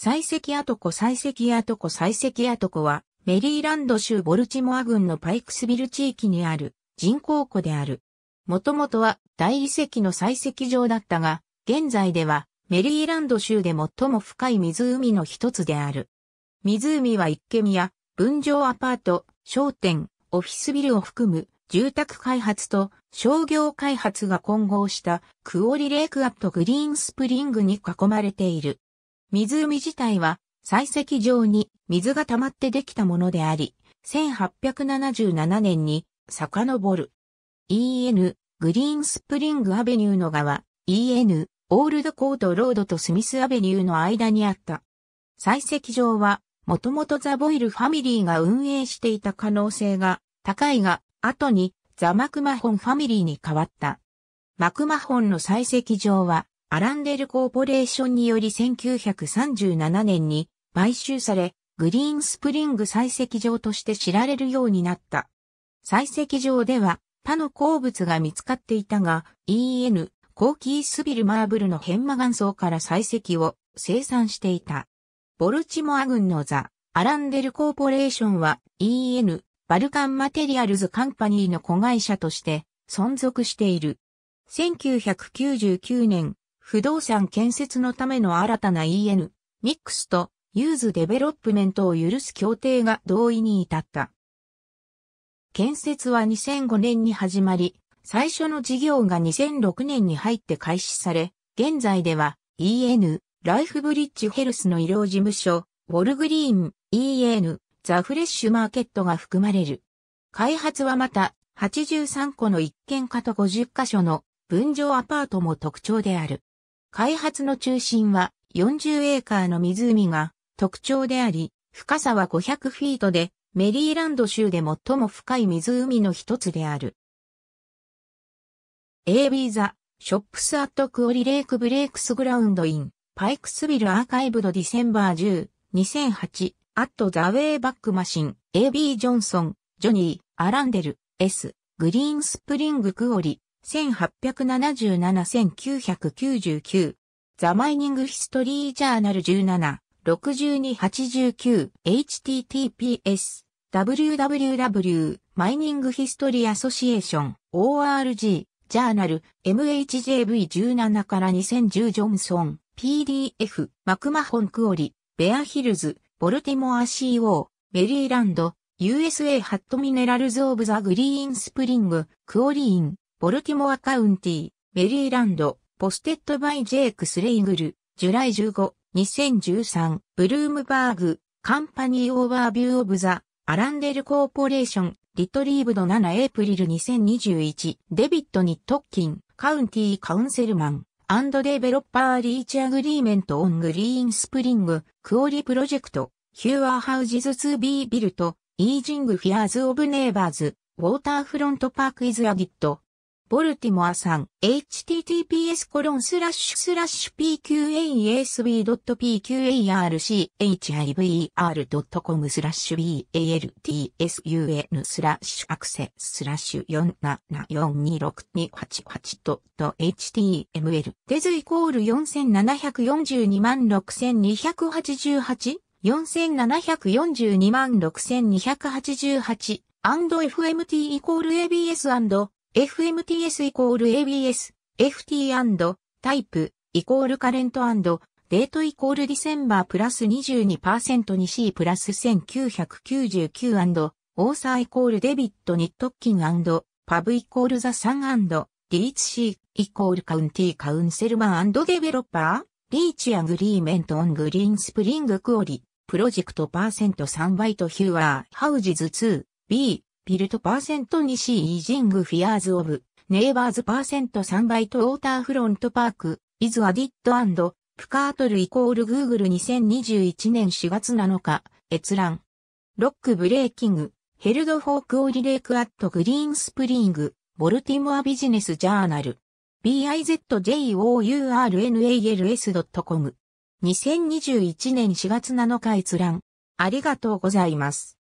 採石跡ト採石跡ト採石跡トは、メリーランド州ボルチモア郡のパイクスビル地域にある人工湖である。もともとは大理石の採石場だったが、現在ではメリーランド州で最も深い湖の一つである。湖は一軒や分譲アパート、商店、オフィスビルを含む住宅開発と商業開発が混合したクオリレイクアットグリーンスプリングに囲まれている。湖自体は採石場に水が溜まってできたものであり、1877年に遡る。EN グリーンスプリングアベニューの側、EN オールドコートロードとスミスアベニューの間にあった。採石場は、もともとザ・ボイルファミリーが運営していた可能性が高いが、後にザ・マクマホンファミリーに変わった。マクマホンの採石場は、アランデルコーポレーションにより1937年に買収され、グリーンスプリング採石場として知られるようになった。採石場では他の鉱物が見つかっていたが、EN、コーキースビルマーブルの変魔岩層から採石を生産していた。ボルチモア軍のザ・アランデルコーポレーションは EN、バルカンマテリアルズカンパニーの子会社として存続している。1999年、不動産建設のための新たな EN、ミックスとユーズデベロップメントを許す協定が同意に至った。建設は2005年に始まり、最初の事業が2006年に入って開始され、現在では EN、ライフブリッジヘルスの医療事務所、ウォルグリーン、EN、ザフレッシュマーケットが含まれる。開発はまた、83個の一軒家と50箇所の分譲アパートも特徴である。開発の中心は40エーカーの湖が特徴であり、深さは500フィートで、メリーランド州で最も深い湖の一つである。AB The Shops ザ・ショップス・ r ット・クオリ・レイク・ブレイクス・グラウンド・ i ン・パイクスビル・アーカイブド・ディセンバー10、2008、アット・ザ・ウェイ・バック・マシン、AB・ j o ジョンソ n ジョニー、アランデル、S、グリーン・スプリング・クオリ、1877-1999 Mining History Journal 17 6289 https www.mininghistoryAssociation.org ジャーナル MHJV17 から2010ジョンソン PDF マクマホンクオリベアヒルズボルティモア CO メリーランド USA ハットミネラルズオブザグリーンスプリングクオリーンボルティモアカウンティ、メリーランド、ポステッドバイジェイク・スレイグル、ジュライ15、2013、ブルームバーグ、カンパニー・オーバービュー・オブ・ザ、アランデル・コーポレーション、リトリーブド7エイプリル2021、デビット・ニットッキン、カウンティー・カウンセルマン、アンドデベロッパー・リーチ・アグリーメント・オン・グリーン・スプリング、クオリ・プロジェクト、ヒューアー・ハウジズ・ツー・ビー・ビルト、イージング・フィアーズ・オブ・ネイバーズ、ウォーターフロント・パーク・イズ・アギット、ボルティモアさん、https コロンスラッシュスラッシュ p q a s b p q a r c h i v r c o m スラッシュ baltsun スラッシュアクセスラッシュ 4742628.html ドットデズイコール4742 6288 4742 6288 and FMT イコール ABS& FMTS イコール ABS、FT& タイプ、イコールカレントデートイコールディセンバープラス 22%2C プラス 1999& オーサーイコールデビットニットッキンパブイコールザサンリーチ C イコールカウンティカウンセルマンデベロッパーリーチアグリーメントオングリーンスプリングクオリプロジェクトパーセント3バイトヒューアーハウジズ 2B ビルトパーセントシーイージングフィアーズオブ、ネイバーズパーセント3イトウォーターフロントパーク、イズアディットアンド、プカートルイコールグーグル2021年4月7日、閲覧。ロックブレーキング、ヘルドフォークオリレークアットグリーンスプリング、ボルティモアビジネスジャーナル。bizjournals.com2021 年4月7日閲覧。ありがとうございます。